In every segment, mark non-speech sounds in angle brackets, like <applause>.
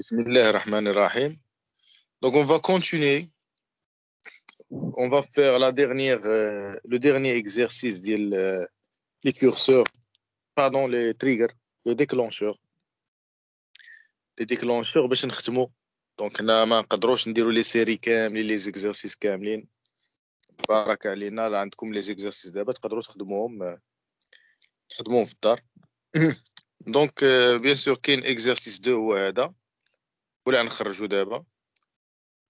Bismillahirrahmanirrahim. Donc on va continuer. On va faire la dernière, euh, le dernier exercice des euh, curseurs, pardon, les triggers, le déclencheur. Les déclencheurs, باش نختمو. Donc on ما نقدروش نديرو les séries كاملين, les exercices كاملين. Barak علينا là les exercices دابا تقدروا تخدموهم تخدموهم la الدار. <coughs> Donc euh, bien sûr qu'il exercice 2 ou ولا نخرجوا دابا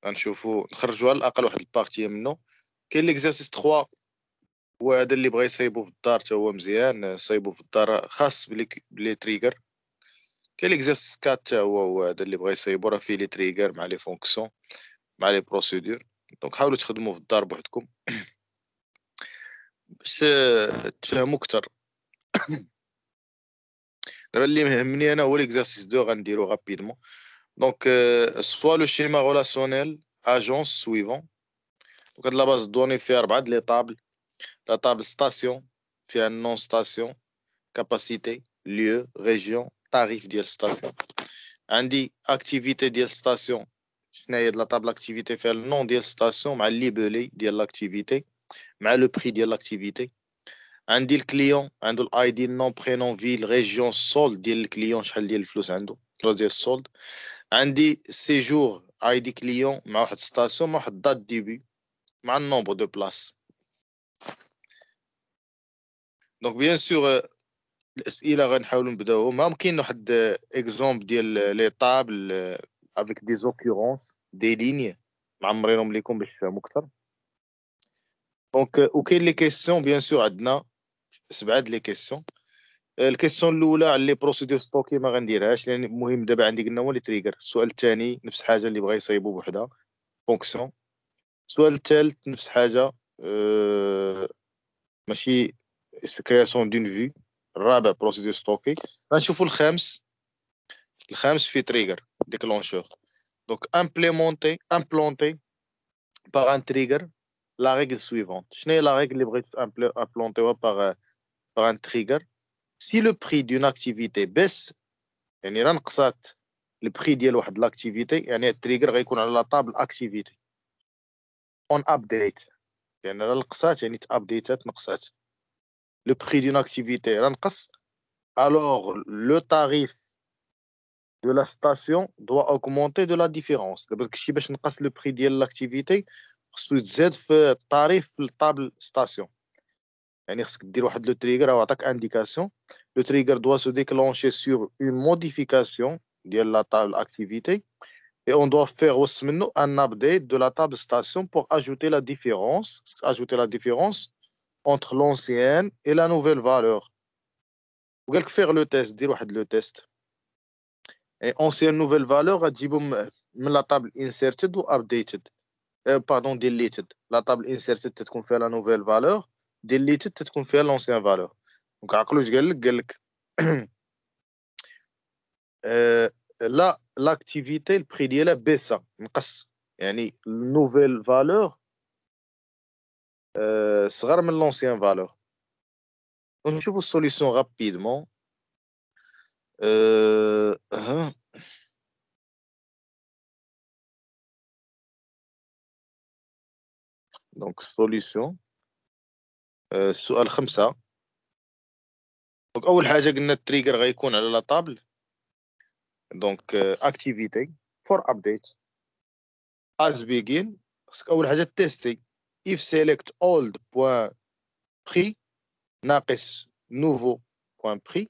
غنشوفو نخرجو على الاقل واحد البارتي منه كاين ليكزارسيس 3 وهذا اللي بغى يصايبو في الدار حتى هو مزيان صايبو في الدار خاص بلي تريغر كاين ليكزارسيس 4 حتى هو هذا اللي بغى يصايبو راه فيه لي تريغر مع لي فونكسيون مع لي بروسيدور دونك حاولوا تخدموا في الدار بوحدكم <coughs> باش تفهموا اكثر <coughs> دابا اللي مهمني انا هو ليكزارسيس 2 غنديرو غابيدمون Donc, euh, soit le schéma relationnel agence suivant. Donc, la base de données faire les tables. La table station faire un nom station, capacité, lieu, région, tarif de station. On dit activité de station. De la table activité fait le nom de station, mais libellé de l'activité, mais le prix de l'activité. On dit le client, on dit l'ID, nom, prénom, ville, région, solde, dit le client, je dis le flux, on dit solde. عندي سيجور اي دي كليون مع واحد ستاسيون مع واحد دات ديبي مع النومبر دو بلاس دونك بيان سور الاسئله غنحاولوا نبداوهم ما كاين واحد اكزومبل euh، ديال لي طابل افيك دي زوكورونس دي ليني معمرينهم ليكم باش تفهموا اكثر دونك euh، وكاين لي كيسيون بيان سور عندنا سبعه لي كيسيون الكيستيون الاولى على لي بروسيدور ستوكي ما غنديرهاش لان المهم دابا عندي قلنا هو لي تريجر السؤال الثاني نفس حاجه اللي بغا يصايبو بوحده فونكسيون السؤال الثالث نفس حاجه أه ماشي كرياسيون دون في الرابع بروسيدور ستوكي غنشوفو الخامس الخامس في تريجر ديكلونشور دونك امبليمونتي امبلونتي باغ ان تريجر لا ريغل سويفونت شنو هي لا ريغل اللي بغيت امبلونتيوها باغ باغ ان تريجر si le prix d'une activité baisse, le prix de l'activité, il y a la table activité. On update. Le prix d'une activité est alors le tarif de la station doit augmenter de la différence. Si le prix de l'activité, c'est le tarif de table station. يعني خصك دير واحد لو sur او عطاك انديكاسيون لو table activité سو et on doit faire aussi un update de la table station pour ajouter la différence, ajouter la différence entre l'ancienne et la nouvelle valeur. Vous faire le test, dire le test. Et ancienne nouvelle valeur, la table inserted ou updated, euh, pardon, deleted. La table inserted, peut qu'on fait la nouvelle valeur de laite tu qu'on fait l'ancien valeur donc à cause que <clears throat> euh, là la l'activité le prix est la baisse donc ça une nouvelle valeur euh, sera de l'ancien valeur donc je une solution rapidement euh, hein. donc solution السؤال آه، خمسة دونك أول حاجة قلنا التريجر غيكون على لاطابل دونك أكتيفيتي فور أبديت أز بيجين خاصك أول حاجة تيستي إف سيليكت أولد بوان بخي ناقص نوفو بوان بخي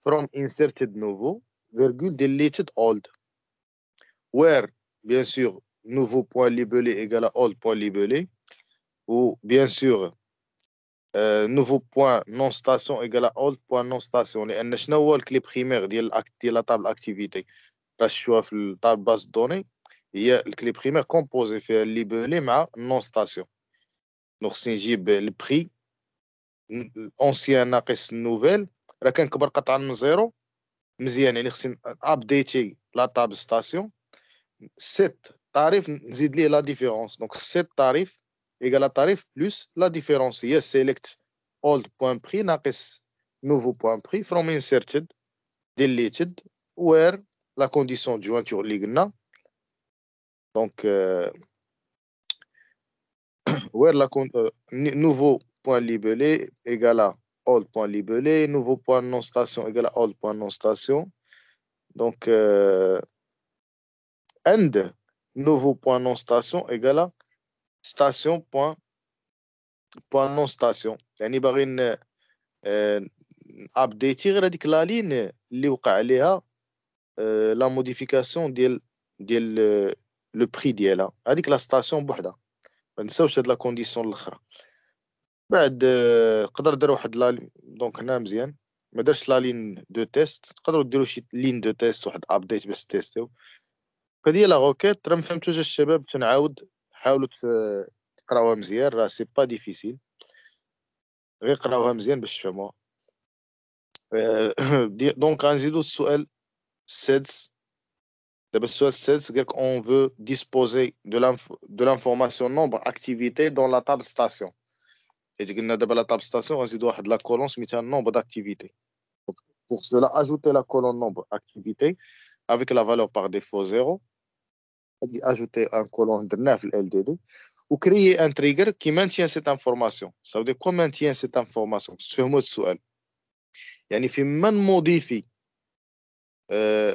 فروم إنسيرتد نوفو فيرجول ديليتد أولد وير بيان سور نوفو بوان ليبولي إيكالا أولد بوان ليبولي و بيان سور nouveau point non station égale à old point non station شنو هو الكلي بريمير ديال الاكت ديال لا طابل اكتيفيتي راه في الطابل باس دوني هي الكلي بريمير كومبوزي فيها égale à tarif plus la différence. Yes, select old point prix nouveau point prix from inserted deleted where la condition jointure ligna donc euh, <clears throat> where la euh, nouveau point libellé égale à old point libellé nouveau point non station égale à old point non station donc euh, and nouveau point non station égale à ستاسيون بوان بوان نون ستاسيون يعني باغي ابديتي آه، غير هذيك لا لين اللي وقع عليها لا آه، موديفيكاسيون ديال ديال لو آه، بري ديالها هذيك لا ستاسيون بوحدها ما نساوش هاد لا كونديسيون الاخرى بعد قدر دار واحد لا دونك هنا مزيان ما دارش لا لين دو تيست تقدروا ديروا شي لين دو تيست واحد ابديت باش تيستيو هي لا روكيت راه ما فهمتوش الشباب تنعاود haut ce n'est pas difficile. C'est Crauemzière chez Donc, on dit sur le set, on veut disposer de l'information nombre activité dans la table station. Et je a de la table station, on dit de la colonne submettre un nombre d'activités. Pour cela, ajoutez la colonne nombre activité avec la valeur par défaut zéro. غادي اجوتي ان كولون درناه في ال دي دي وكريي ان تريجر كي مانتيان سيت انفورماسيون دي كو مانتيان سيت انفورماسيون تفهموا السؤال يعني في من موديفي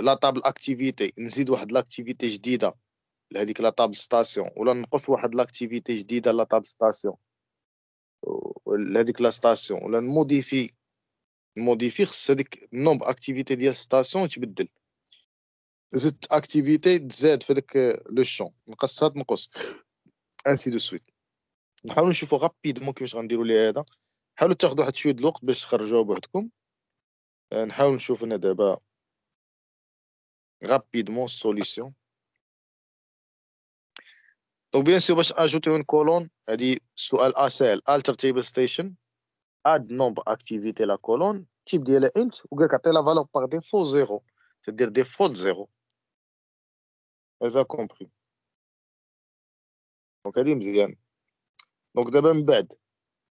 لا طابل اكتيفيتي نزيد واحد لاكتيفيتي جديده لهذيك لا طابل ستاسيون ولا نقص واحد لاكتيفيتي جديده لا طابل ستاسيون لهذيك لا ستاسيون ولا نموديفي نموديفي خص هذيك النومب اكتيفيتي ديال ستاسيون تبدل زدت اكتيفيتي تزاد في داك آه، لو شون نقص هاد نقص انسي دو سويت نحاولوا نشوفوا غابيدمون كيفاش غنديروا ليه هذا حاولوا تاخذوا واحد شويه الوقت باش تخرجوها بوحدكم آه، نحاول نشوف انا دابا غابيدمون سوليسيون دونك بيان سي باش اجوتي اون كولون هادي سؤال ا التر تيبل ستيشن اد نومب اكتيفيتي لا كولون تيب ديالها انت وقال لك عطي لا فالور باغ ديفو زيرو تدير ديفو زيرو هذا كومبري دونك هادي مزيان دونك دابا من بعد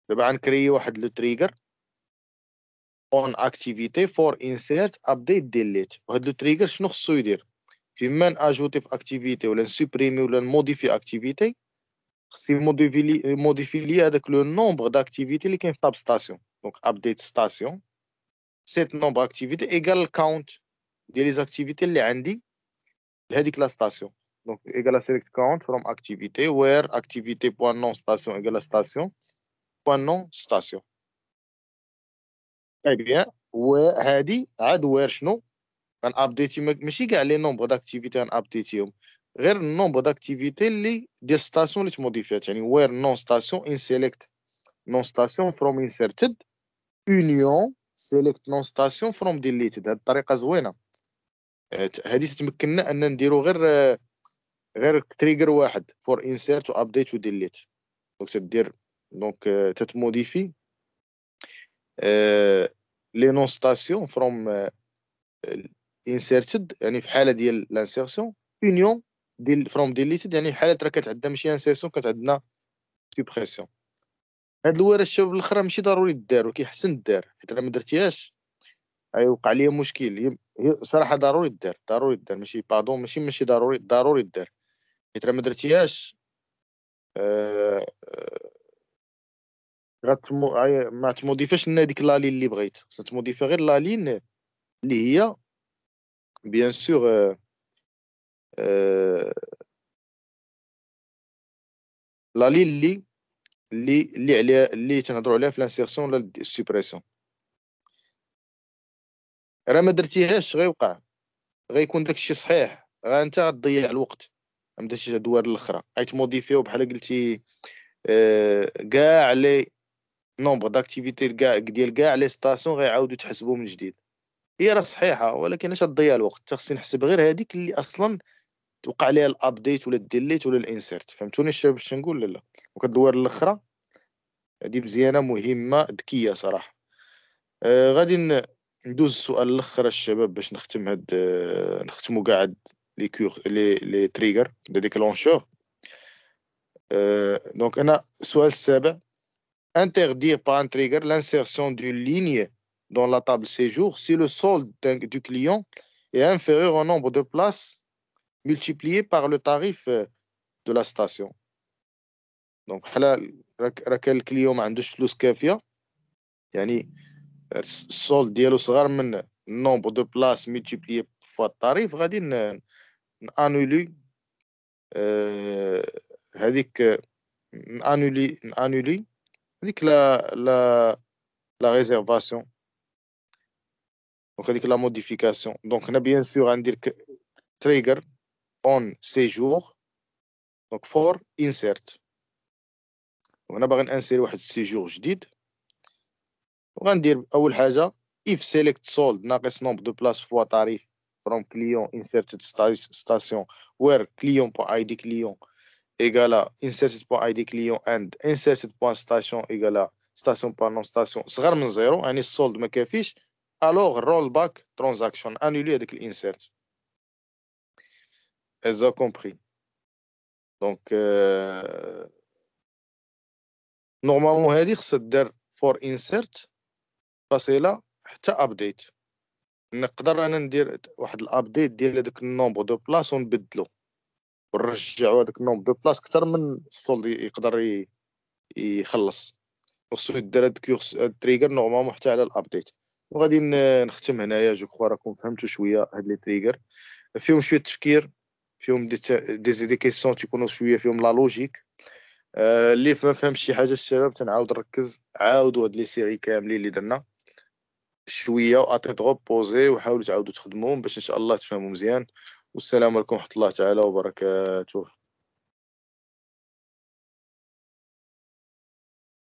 دابا غنكري واحد لو تريجر اون اكتيفيتي فور انسيرت ابديت ديليت وهاد لو تريجر شنو خصو يدير فيما ناجوتي في اكتيفيتي ولا نسوبريمي ولا نموديفي اكتيفيتي خصي موديفي لي هذاك لو نومبر داكتيفيتي اللي كاين في تاب ستاسيون دونك ابديت ستاسيون سيت نومبر اكتيفيتي ايكال الكاونت ديال لي زاكتيفيتي اللي عندي Il la station. Donc, égal à select count from de where station, égal à station, point non station. Eh bien, où where a d'activités, on a d'activités, stations, station, where station, station, a à station, a non station, on a station, à non station, آه، هذه تتمكننا ان نديرو غير آه، غير تريجر واحد فور انسيرت وابديت وديليت دونك تدير دونك تتموديفي لي نون ستاسيون فروم انسيرتد يعني في حاله ديال لانسيرسيون يونيون ديال فروم ديليتد يعني في حاله راه كانت عندنا ماشي انسيرسيون كانت عندنا سوبريسيون هاد الورشة الاخرى ماشي ضروري دار وكيحسن دار حيت راه ما درتيهاش يوقع لي مشكل صراحه ضروري دار ضروري دار ماشي بادون ماشي ماشي ضروري ضروري دار حيت ما درتيهاش أه غتمو ما تموديفاش لنا ديك لالين اللي بغيت خصك تموديفي غير لالين اللي هي بيان سور أه أه لالين اللي اللي اللي عليها اللي تنهضروا عليها في لانسيرسيون ولا السوبريسيون راه ما درتيهاش غيوقع غيكون داكشي صحيح راه انت غتضيع الوقت ما درتيش الدوار الاخرى حيت موديفيو بحال قلتي آه، كاع لي نومبر داكتيفيتي ديال كاع لي ستاسيون غيعاودو تحسبو من جديد هي راه صحيحه ولكن اش تضيع الوقت خصني نحسب غير هذيك اللي اصلا توقع عليها الابديت ولا الديليت ولا الانسيرت فهمتوني الشباب باش نقول لا وكدوار الاخرى هذه مزيانه مهمه ذكيه صراحه آه غادي ندوز السؤال الاخر الشباب باش نختم هاد نختمو كاع لي كور لي لي تريجر دي ديكلونشور دونك انا السؤال السابع interdire par un trigger l'insertion d'une ligne dans la table séjour si le solde du client est inférieur au nombre de places multiplié par le tarif euh, de la station. Donc, le client a un peu de يعني le nombre de places multipliées par le tarif, nous allons annuler la réservation. Donc, on a bien sûr dire que trigger en séjour, donc for insert. Nous insérer séjour, je on va dire, si première if select sold, naquesse nombre de places, fois tarif, from client, inserted station, where client.id client, égale à id client, and inserted.station, égale à station, non station, c'est vraiment zéro, and it's sold, mais qu'est-ce Alors, rollback transaction, annuler avec l'insert. Vous avez compris. Donc, euh, normalement, on va c'est there for insert, قصيله حتى ابديت نقدر انا ندير واحد الابديت ديال هذاك النومبر دو بلاص ونبدلو ونرجعو هذاك النومبر دو بلاص اكثر من السولد يقدر يخلص خصو يدير هاد الكورس التريجر نورمالمون حتى على الابديت وغادي نختم هنايا جو كخوا راكم فهمتوا شويه هاد لي تريجر فيهم شويه تفكير فيهم دي زيدي كيسيون تيكونوا شويه فيهم لا لوجيك آه، اللي آه ما فهمش شي حاجه الشباب تنعاود نركز عاودوا هاد لي سيري كاملين اللي درنا شويه واعطيتو بوزي وحاولوا تعاودوا تخدموهم باش ان شاء الله تفهموا مزيان والسلام عليكم ورحمه الله تعالى وبركاته